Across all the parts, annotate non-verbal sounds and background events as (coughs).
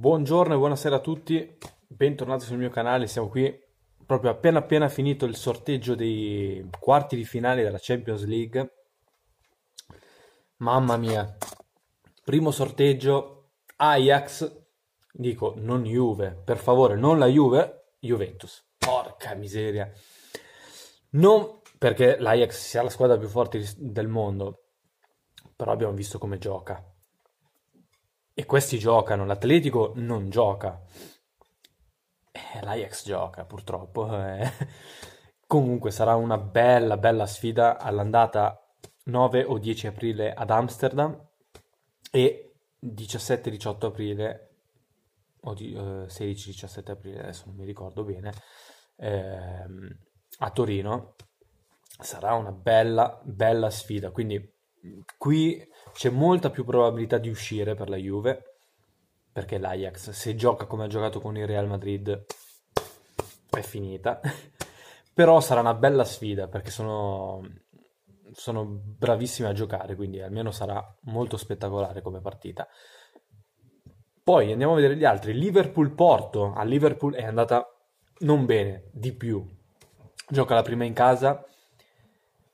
Buongiorno e buonasera a tutti, bentornati sul mio canale, siamo qui proprio appena appena finito il sorteggio dei quarti di finale della Champions League. Mamma mia, primo sorteggio Ajax, dico non Juve, per favore non la Juve, Juventus, porca miseria. Non perché l'Ajax sia la squadra più forte del mondo, però abbiamo visto come gioca, e questi giocano, l'Atletico non gioca. Eh, L'Ajax gioca purtroppo. (laughs) Eh. Comunque sarà una bella, bella sfida all'andata 9 o 10 aprile ad Amsterdam e 17-18 aprile o di, eh, 16-17 aprile, adesso non mi ricordo bene, ehm, a Torino. Sarà una bella, bella sfida. Quindi qui c'è molta più probabilità di uscire per la Juve perché l'Ajax se gioca come ha giocato con il Real Madrid è finita (laughs) però sarà una bella sfida perché sono, sono bravissimi a giocare quindi almeno sarà molto spettacolare come partita poi andiamo a vedere gli altri Liverpool-Porto a Liverpool è andata non bene di più gioca la prima in casa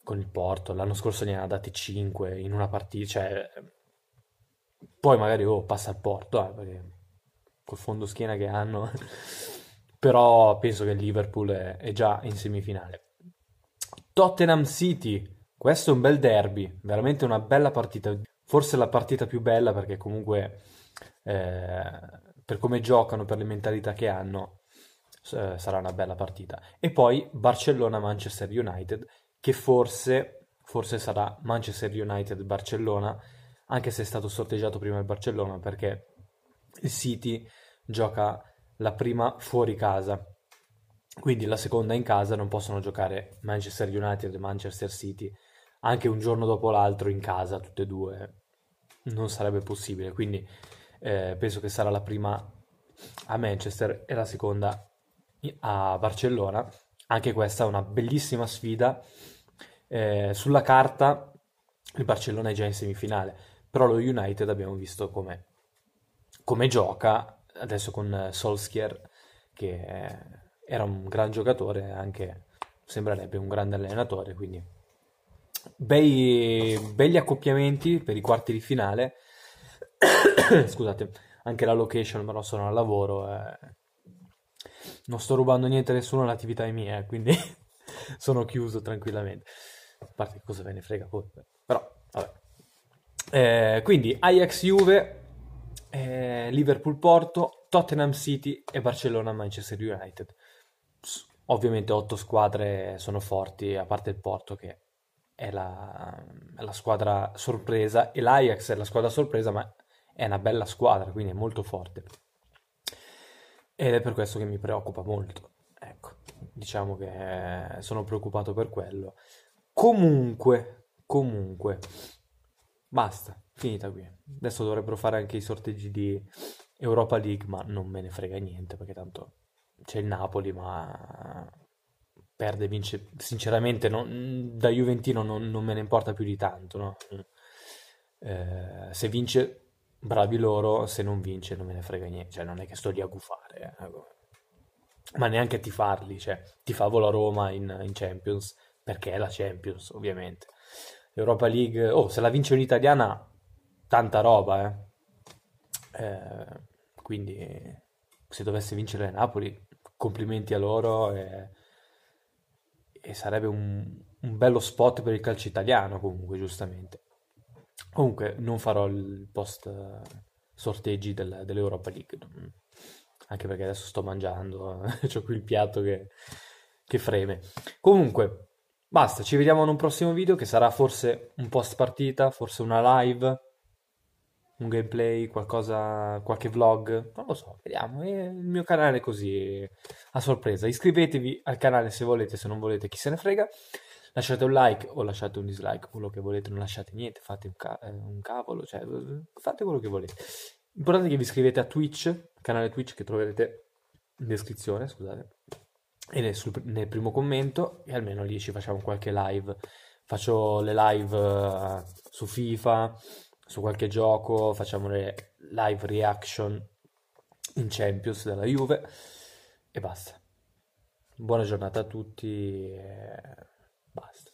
con il Porto, l'anno scorso ne ha dati 5 in una partita, cioè poi magari oh, passa al Porto, eh, perché col fondo schiena che hanno, (laughs) però penso che il Liverpool è, è già in semifinale. Tottenham City, questo è un bel derby, veramente una bella partita, forse la partita più bella perché comunque eh, per come giocano, per le mentalità che hanno, eh, sarà una bella partita. E poi Barcellona-Manchester United, che forse, forse sarà Manchester United-Barcellona, anche se è stato sorteggiato prima il Barcellona perché il City gioca la prima fuori casa, quindi la seconda in casa non possono giocare Manchester United e Manchester City anche un giorno dopo l'altro in casa, tutte e due, non sarebbe possibile, quindi eh, penso che sarà la prima a Manchester e la seconda a Barcellona. Anche questa è una bellissima sfida eh, sulla carta il Barcellona è già in semifinale, però lo United abbiamo visto come, come gioca adesso con Solskjaer che era un gran giocatore anche sembrerebbe un grande allenatore quindi bei, belli accoppiamenti per i quarti di finale (coughs) scusate anche la location però sono al lavoro eh. non sto rubando niente a nessuno l'attività è mia eh, quindi (laughs) sono chiuso tranquillamente a parte che cosa ve ne frega poi, però vabbè. Eh, quindi Ajax-Juve, eh, Liverpool-Porto, Tottenham City e Barcellona-Manchester United. Ovviamente otto squadre sono forti, a parte il Porto che è la, è la squadra sorpresa e l'Ajax è la squadra sorpresa, ma è una bella squadra, quindi è molto forte. Ed è per questo che mi preoccupa molto. Ecco, diciamo che sono preoccupato per quello. Comunque, comunque, basta, finita qui. Adesso dovrebbero fare anche i sorteggi di Europa League, ma non me ne frega niente perché tanto c'è il Napoli, ma perde, vince. Sinceramente, non, da Juventino non, non, me ne importa più di tanto. No? Mm. Eh, se vince, bravi loro, se non vince, non me ne frega niente. Cioè, non è che sto lì a gufare, eh. ma neanche a tifarli. Cioè, tifavo la Roma in, in Champions perché è la Champions, ovviamente. Europa League, oh, se la vince un'italiana, tanta roba, eh. Eh, quindi se dovesse vincere Napoli, complimenti a loro e, e sarebbe un, un, bello spot per il calcio italiano comunque, giustamente. Comunque non farò il post eh, sorteggi del, dell'Europa League, anche perché adesso sto mangiando, (laughs) ho qui il piatto che, che freme. Comunque, Basta, ci vediamo in un prossimo video che sarà forse un post partita, forse una live, un gameplay, qualcosa, qualche vlog, non lo so, vediamo. È eh, il mio canale è così a sorpresa. Iscrivetevi al canale se volete, se non volete chi se ne frega. Lasciate un like o lasciate un dislike, quello che volete, non lasciate niente, fate un, ca- eh, un cavolo, cioè fate quello che volete. Importante che vi iscrivete a Twitch, canale Twitch che troverete in descrizione, scusate e nel, nel, primo commento e almeno lì ci facciamo qualche live. Faccio le live uh, su FIFA, su qualche gioco, facciamo le live reaction in Champions della Juve e basta. Buona giornata a tutti e basta.